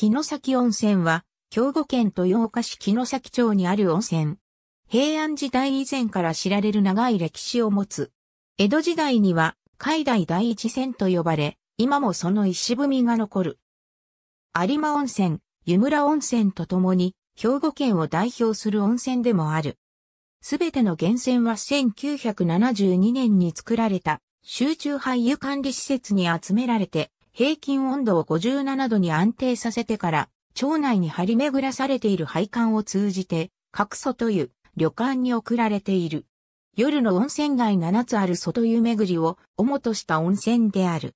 城崎温泉は、兵庫県豊岡市城崎町にある温泉。平安時代以前から知られる長い歴史を持つ。江戸時代には、海外第一線と呼ばれ、今もその石踏みが残る。有馬温泉、湯村温泉とともに、兵庫県を代表する温泉でもある。すべての源泉は1972年に作られた、集中廃油管理施設に集められて、平均温度を57度に安定させてから、町内に張り巡らされている配管を通じて、各外という旅館に送られている。夜の温泉街7つある外湯巡りを主とした温泉である。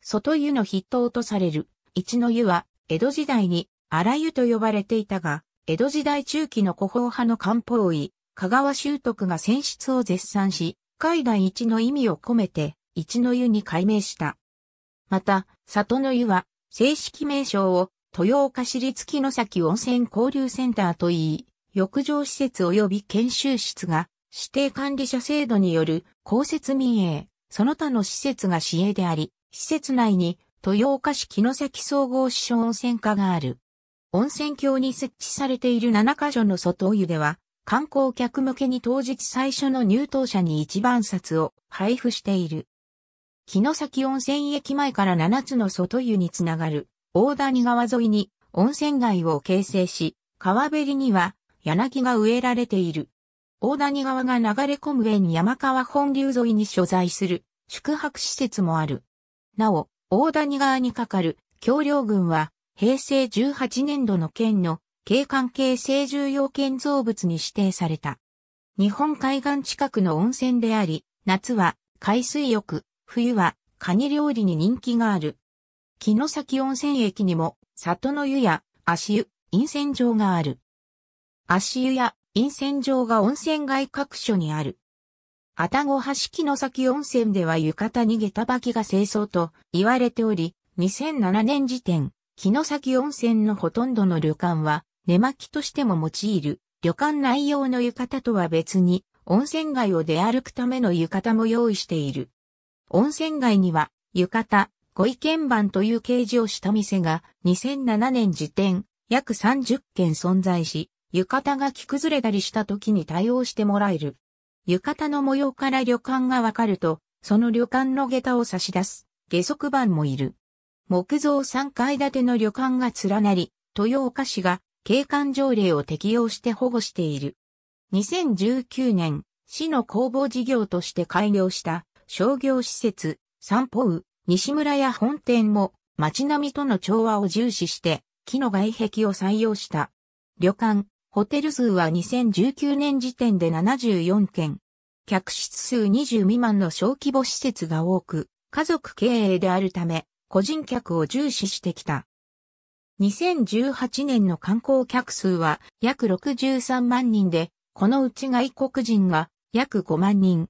外湯の筆頭とされる一の湯は江戸時代に荒湯と呼ばれていたが、江戸時代中期の古法派の漢方医、香川修徳が選出を絶賛し、海外一の意味を込めて一の湯に改名した。また、里の湯は、正式名称を、豊岡市立木の崎温泉交流センターといい、浴場施設及び研修室が、指定管理者制度による公設民営、その他の施設が市営であり、施設内に豊岡市木の崎総合支所温泉課がある。温泉郷に設置されている7カ所の外湯では、観光客向けに当日最初の入湯者に一番札を配布している。の崎温泉駅前から7つの外湯につながる大谷川沿いに温泉街を形成し、川べりには柳が植えられている。大谷川が流れ込む縁山川本流沿いに所在する宿泊施設もある。なお、大谷川に架かる橋梁群は平成18年度の県の景観形成重要建造物に指定された。日本海岸近くの温泉であり、夏は海水浴、冬はカニ料理に人気がある。城崎温泉駅にも、里の湯や足湯、陰泉場がある。足湯や陰泉場が温泉街各所にある。愛宕橋城崎温泉では浴衣に下駄履きが清掃と言われており、2007年時点、城崎温泉のほとんどの旅館は、寝巻きとしても用いる、旅館内容の浴衣とは別に、温泉街を出歩くための浴衣も用意している。温泉街には、浴衣、ご意見番という掲示をした店が、2007年時点、約30件存在し、浴衣が着崩れたりした時に対応してもらえる。浴衣の模様から旅館がわかると、その旅館の下駄を差し出す、下足版もいる。木造3階建ての旅館が連なり、豊岡市が景観条例を適用して保護している。2019年、市の工房事業として開業した商業施設、散歩ウ、西村屋本店も街並みとの調和を重視して木の外壁を採用した。旅館、ホテル数は2019年時点で74件。客室数20未満の小規模施設が多く、家族経営であるため、個人客を重視してきた。2018年の観光客数は約63万人で、このうち外国人が約5万人、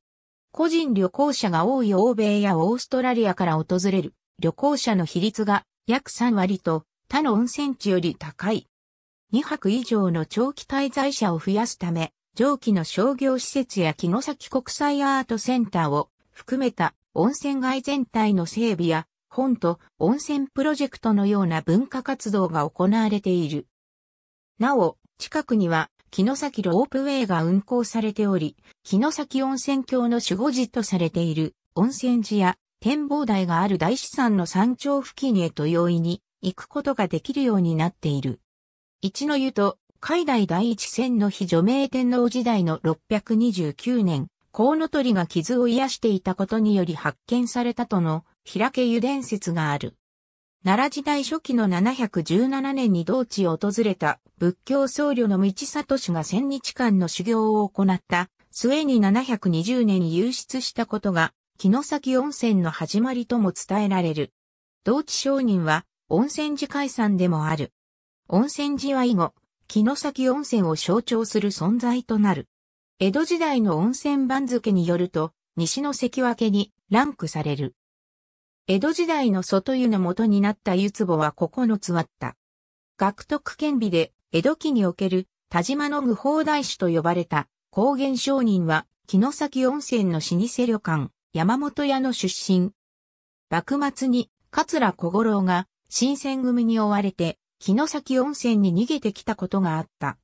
個人旅行者が多い欧米やオーストラリアから訪れる旅行者の比率が約3割と他の温泉地より高い。2泊以上の長期滞在者を増やすため、上記の商業施設や木の先国際アートセンターを含めた温泉街全体の整備や本と温泉プロジェクトのような文化活動が行われている。なお、近くには城崎ロープウェイが運行されており、城崎温泉郷の守護寺とされている温泉寺や展望台がある大師山の山頂付近へと容易に行くことができるようになっている。一の湯と海大第一線の日除名天皇時代の629年、コウノトリが傷を癒していたことにより発見されたとの開け湯伝説がある。奈良時代初期の717年に同地を訪れた仏教僧侶の道里氏が千日間の修行を行った末に720年に流出したことが木崎温泉の始まりとも伝えられる。同地商人は温泉寺解散でもある。温泉寺は以後、木崎温泉を象徴する存在となる。江戸時代の温泉番付によると、西の関脇にランクされる。江戸時代の外湯の元になった湯壺は9つあった。学徳兼備で、江戸期における田島の具法大師と呼ばれた高原商人は、城崎温泉の老舗旅館、山本屋の出身。幕末に桂小五郎が新選組に追われて、城崎温泉に逃げてきたことがあった。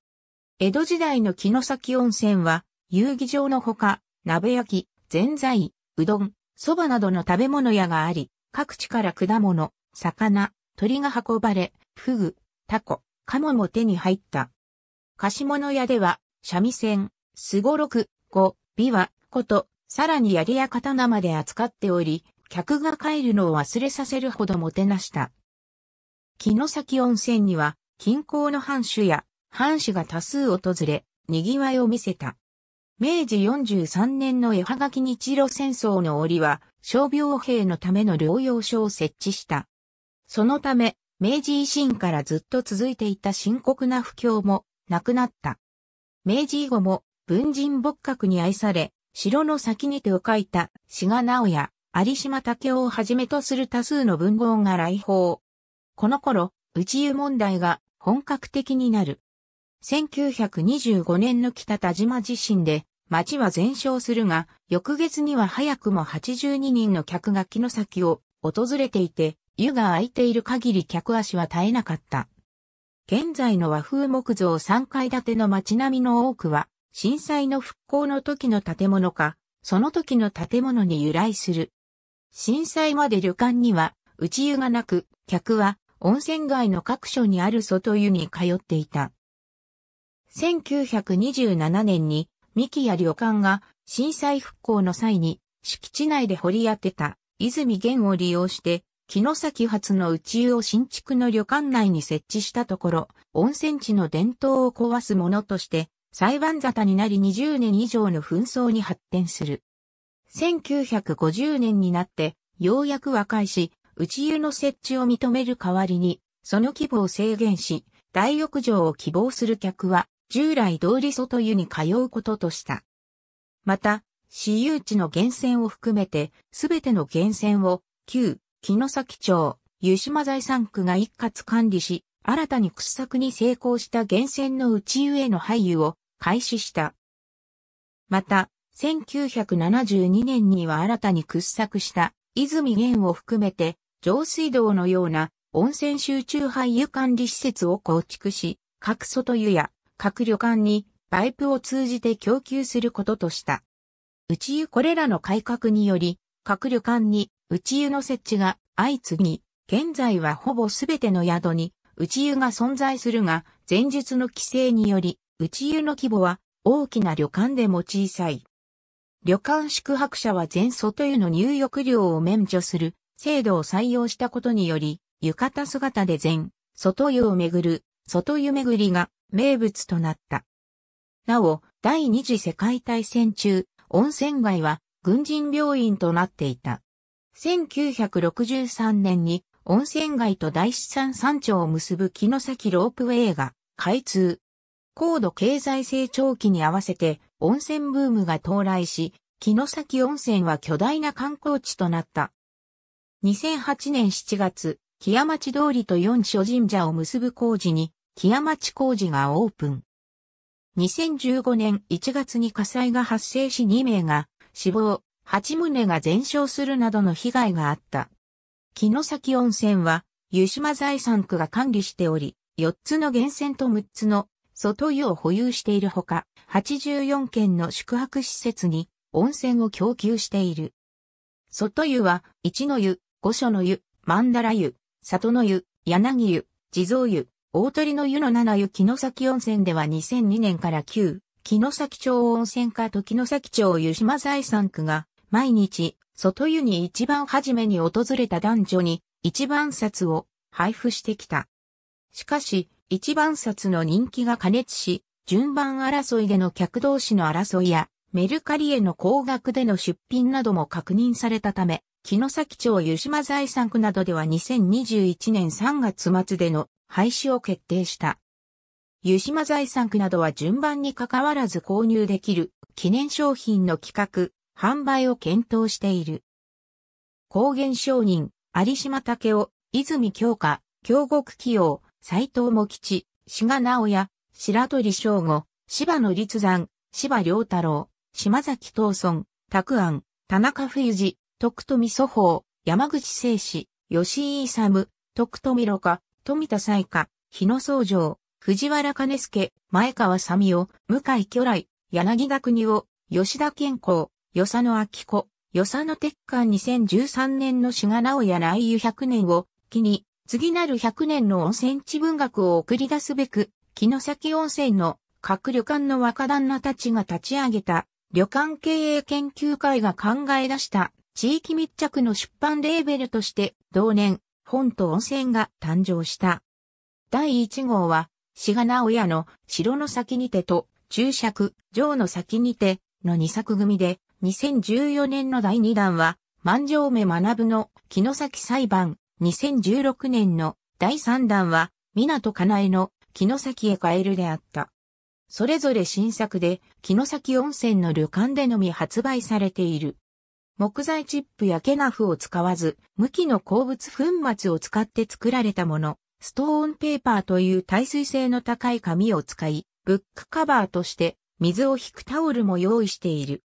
江戸時代の城崎温泉は、遊戯場のほか、鍋焼き、ぜんざい、うどん、蕎麦などの食べ物屋があり、各地から果物、魚、鳥が運ばれ、フグ、タコ、カモも手に入った。貸物屋では、三味線、すごろく、五、ビワ、こと、さらに槍や刀まで扱っており、客が帰るのを忘れさせるほどもてなした。木の崎温泉には、近郊の藩主や藩主が多数訪れ、賑わいを見せた。明治43年の絵はがき日露戦争の折は、傷病兵のための療養所を設置した。そのため、明治維新からずっと続いていた深刻な不況もなくなった。明治以後も文人仏閣に愛され、城の先に手を書いた志賀直也、有島武雄をはじめとする多数の文豪が来訪。この頃、内湯問題が本格的になる。1925年の北田島地震で町は全焼するが、翌月には早くも82人の客が木の先を訪れていて、湯が空いている限り客足は絶えなかった。現在の和風木造3階建ての街並みの多くは、震災の復興の時の建物か、その時の建物に由来する。震災まで旅館には、内湯がなく、客は温泉街の各所にある外湯に通っていた。1927年に木や旅館が震災復興の際に敷地内で掘り当てた泉源を利用して木の先発の宇宙を新築の旅館内に設置したところ、温泉地の伝統を壊すものとして、裁判沙汰になり20年以上の紛争に発展する。1950年になって、ようやく和解し、内湯の設置を認める代わりに、その規模を制限し、大浴場を希望する客は従来通り外湯に通うこととした。また、私有地の源泉を含めて、すべての源泉を、旧、木の崎町、湯島財産区が一括管理し、新たに掘削に成功した源泉の内湯への廃油を開始した。また、1972年には新たに掘削した泉源を含めて上水道のような温泉集中廃油管理施設を構築し、各外湯や各旅館にパイプを通じて供給することとした。内湯これらの改革により、各旅館に内湯の設置が相次ぎ、現在はほぼすべての宿に内湯が存在するが、前述の規制により、内湯の規模は大きな旅館でも小さい。旅館宿泊者は全外湯の入浴料を免除する制度を採用したことにより、浴衣姿で全外湯をめぐる外湯巡りが名物となった。なお、第二次世界大戦中、温泉街は軍人病院となっていた。1963年に温泉街と大資産山頂を結ぶ木の先ロープウェイが開通。高度経済成長期に合わせて温泉ブームが到来し、木の先温泉は巨大な観光地となった。2008年7月、木屋町通りと四所神社を結ぶ工事に木屋町工事がオープン。2015年1月に火災が発生し2名が死亡、8棟が全焼するなどの被害があった。木の先温泉は湯島財産区が管理しており、4つの源泉と6つの外湯を保有しているほか、84件の宿泊施設に温泉を供給している。外湯は、一の湯、五所の湯、曼荼羅湯、里の湯、柳湯、地蔵湯、大鳥の湯の七湯木の崎温泉では2002年から旧、木の崎町温泉家と木崎町湯島財産区が、毎日、外湯に一番初めに訪れた男女に、一番札を配布してきた。しかし、一番札の人気が加熱し、順番争いでの客同士の争いや、メルカリへの高額での出品なども確認されたため、木の崎町湯島財産区などでは2021年3月末での廃止を決定した。湯島財産区などは順番に関わらず購入できる記念商品の企画、販売を検討している。高原商人、有島武雄、泉京香、京極起用、斎藤茂吉、志賀直也、白鳥翔吾、芝野立山、芝良太郎、島崎東村、拓安、田中冬二、徳富祖宝、山口聖史、吉井勇、徳富ろ過、富田彩花、日野総城、藤原兼助、前川さみお、向井巨来、柳田国夫、吉田健康、与謝野明子、与謝野鉄管2013年の志賀直也来湯100年を機に、次なる100年の温泉地文学を送り出すべく、木崎温泉の各旅館の若旦那たちが立ち上げた旅館経営研究会が考え出した地域密着の出版レーベルとして同年本と温泉が誕生した。第1号は、志賀直哉の城の先にてと、注釈、城の先にての2作組で、2014年の第2弾は、万丈目学の木の先裁判、2016年の第3弾は、港かなえの木の先へ帰るであった。それぞれ新作で、木の先温泉の旅館でのみ発売されている。木材チップやケナフを使わず、無機の鉱物粉末を使って作られたもの、ストーンペーパーという耐水性の高い紙を使い、ブックカバーとして水を引くタオルも用意している。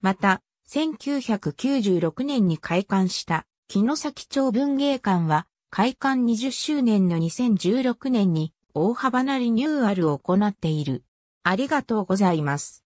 また、1996年に開館した木の先町文芸館は、開館20周年の2016年に大幅なリニューアルを行っている。ありがとうございます。